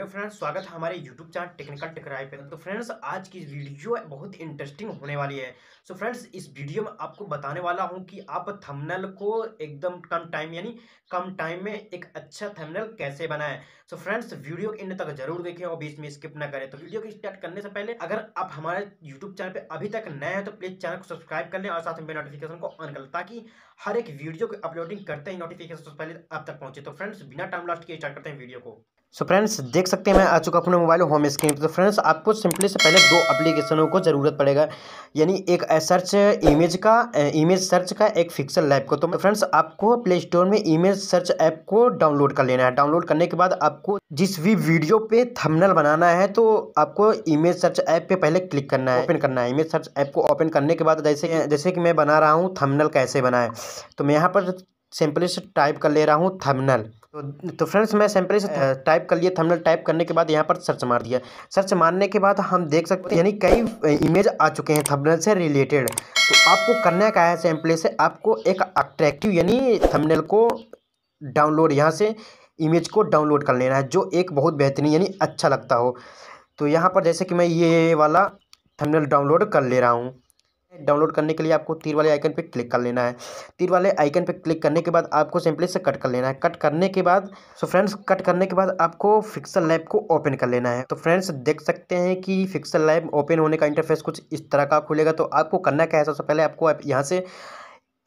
Hello friends स्वागत है हमारे यूट्यूब चैनल टेक्निकल टेकराई पे तो फ्रेंड्स आज की वीडियो बहुत इंटरेस्टिंग होने वाली है सो फ्रेंड्स इस वीडियो में आपको बताने वाला हूँ कि आप थंबनेल को एकदम कम टाइम यानी कम टाइम में एक अच्छा थंबनेल कैसे बनाएं सो फ्रेंड्स वीडियो के इन तक जरूर देखें और बीच में स्किप ना करें तो वीडियो को स्टार्ट करने से पहले अगर आप हमारे यूट्यूब चैनल पर अभी तक नए हैं तो प्लीज़ चैनल को सब्सक्राइब कर लें और साथ में नोटिफिकेशन को ऑन कर लें ताकि हर एक वीडियो को अपलोडिंग करते ही नोटिफिकेशन सबसे पहले आप तक पहुंचे तो फ्रेंड्स बिना टाइम लास्ट के स्टार्ट करते हैं वीडियो को सो so फ्रेंड्स देख सकते हैं मैं आ चुका अपने मोबाइल होम स्क्रीन तो फ्रेंड्स आपको सिंपली से पहले दो एप्लीकेशनों को ज़रूरत पड़ेगा यानी एक सर्च इमेज का इमेज सर्च का एक फिक्सल लैब को तो फ्रेंड्स आपको प्ले स्टोर में इमेज सर्च ऐप को डाउनलोड कर लेना है डाउनलोड करने के बाद आपको जिस भी वीडियो पे थंबनेल बनाना है तो आपको इमेज सर्च ऐप पे पहले क्लिक करना है ओपन करना है इमेज सर्च ऐप को ओपन करने के बाद जैसे जैसे कि मैं बना रहा हूँ थमनल कैसे बनाए तो मैं यहाँ पर सिंपली से टाइप कर ले रहा हूँ थमनल तो तो फ्रेंड्स मैं सैम्पल टाइप कर लिया थंबनेल टाइप करने के बाद यहाँ पर सर्च मार दिया सर्च मारने के बाद हम देख सकते हैं यानी कई इमेज आ चुके हैं थंबनेल से रिलेटेड तो आपको करना क्या है सैम्पल से आपको एक अट्रैक्टिव यानी थंबनेल को डाउनलोड यहाँ से इमेज को डाउनलोड कर लेना है जो एक बहुत बेहतरीन यानी अच्छा लगता हो तो यहाँ पर जैसे कि मैं ये वाला थंबनेल डाउनलोड कर ले रहा हूँ डाउनलोड करने के लिए आपको तीर वाले आइकन पर क्लिक कर लेना है तीर वाले आइकन पर क्लिक करने के बाद आपको सिंपली से कट कर लेना है कट करने के बाद सो फ्रेंड्स कट करने के बाद आपको फिक्सल लैब को ओपन कर लेना है तो फ्रेंड्स देख सकते हैं कि फिक्सल लैब ओपन होने का इंटरफेस कुछ इस तरह का खुलेगा तो आपको करना क्या है सबसे पहले आपको यहाँ से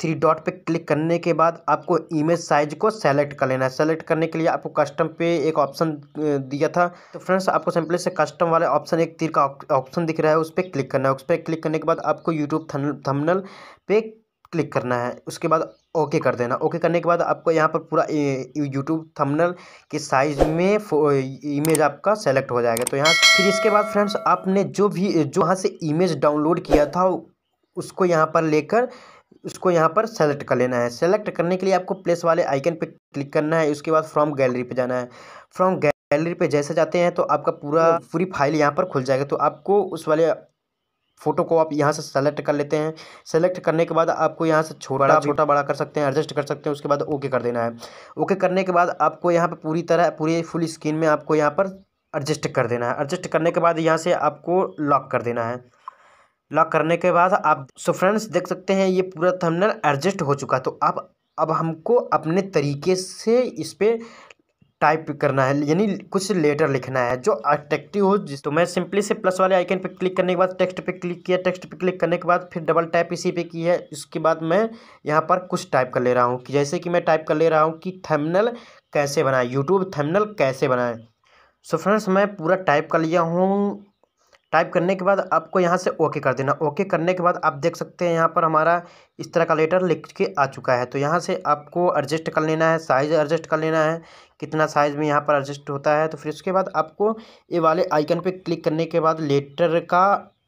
थ्री डॉट पे क्लिक करने के बाद आपको इमेज साइज को सेलेक्ट कर लेना है सेलेक्ट करने के लिए आपको कस्टम पे एक ऑप्शन दिया था तो फ्रेंड्स आपको सिंपली से कस्टम वाले ऑप्शन एक तीर का ऑप्शन दिख रहा है उस पर क्लिक करना है उस पर क्लिक करने के बाद आपको यूट्यूब थमनल पे क्लिक करना है उसके बाद ओके कर देना ओके करने के बाद आपको यहाँ पर पूरा यूट्यूब थंबनेल के साइज में इमेज आपका सेलेक्ट हो जाएगा तो यहाँ फिर इसके बाद फ्रेंड्स आपने जो भी जो यहाँ से इमेज डाउनलोड किया था उसको यहाँ पर लेकर इसको यहाँ पर सेलेक्ट कर लेना है सेलेक्ट करने के लिए आपको प्लेस वाले आइकन पे क्लिक करना है उसके बाद फ्रॉम गैलरी पे जाना है फ्रॉम गैलरी पे जैसे जाते हैं तो आपका पूरा हम्म। पूरी फाइल यहाँ पर खुल जाएगा तो आपको उस वाले फ़ोटो को आप यहाँ से सेलेक्ट कर लेते हैं सेलेक्ट करने के बाद आपको यहाँ से छोटा छोटा बड़ा कर सकते हैं एडजस्ट कर सकते हैं उसके बाद ओके कर देना है ओके करने के बाद आपको यहाँ पर पूरी तरह पूरी फुल स्क्रीन में आपको यहाँ पर एडजस्ट कर देना है एडजस्ट करने के बाद यहाँ से आपको लॉक कर देना है लॉक करने के बाद आप सो फ्रेंड्स देख सकते हैं ये पूरा थंबनेल एडजस्ट हो चुका है तो आप अब हमको अपने तरीके से इस पर टाइप करना है यानी कुछ लेटर लिखना है जो अट्रैक्टिव हो जिस तो मैं सिंपली से प्लस वाले आइकन पर क्लिक करने के बाद टेक्स्ट पे क्लिक किया टेक्स्ट पे क्लिक करने के बाद फिर डबल टाइप इसी पे की है इसके बाद मैं यहाँ पर कुछ टाइप कर ले रहा हूँ कि जैसे कि मैं टाइप कर ले रहा हूँ कि थंबनेल कैसे बनाए यूट्यूब थंबनेल कैसे बनाए सो so फ्रेंड्स मैं पूरा टाइप कर लिया हूँ टाइप करने के बाद आपको यहाँ से ओके कर देना ओके करने के बाद आप देख सकते हैं यहाँ पर हमारा इस तरह का लेटर लिख के आ चुका है तो यहाँ से आपको एडजस्ट कर लेना है साइज़ एडजस्ट कर लेना है कितना साइज़ में यहाँ पर एडजस्ट होता है तो फिर उसके बाद आपको ये वाले आइकन पे क्लिक करने के बाद लेटर का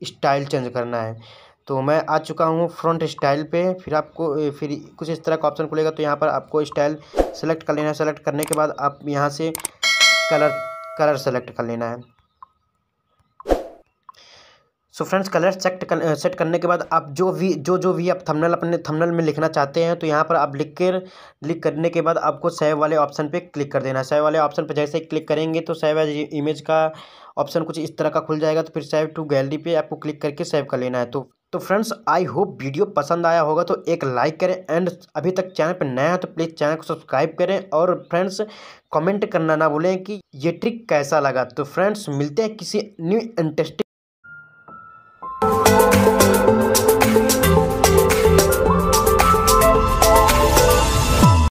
स्टाइल चेंज करना है तो मैं आ चुका हूँ फ्रंट स्टाइल पे फिर आपको फिर कुछ इस तरह का ऑप्शन खुलेगा तो यहाँ पर आपको स्टाइल सेलेक्ट कर लेना है सेलेक्ट करने के बाद आप यहाँ से कलर कलर सेलेक्ट कर लेना है सो फ्रेंड्स कलर सेट कर सेट uh, करने के बाद आप जो भी जो जो भी आप थंबनेल अपने थंबनेल में लिखना चाहते हैं तो यहाँ पर आप लिख कर लिख करने के बाद आपको सेव वाले ऑप्शन पे क्लिक कर देना है सेव वाले ऑप्शन पे जैसे क्लिक करेंगे तो सेव एज इमेज का ऑप्शन कुछ इस तरह का खुल जाएगा तो फिर सेव टू गैलरी पे आपको क्लिक करके सेव कर लेना है तो तो फ्रेंड्स आई होप वीडियो पसंद आया होगा तो एक लाइक करें एंड अभी तक चैनल पर नया है तो प्लीज़ चैनल को सब्सक्राइब करें और फ्रेंड्स कमेंट करना ना भूलें कि ये ट्रिक कैसा लगा तो फ्रेंड्स मिलते हैं किसी न्यू इंटरेस्टिंग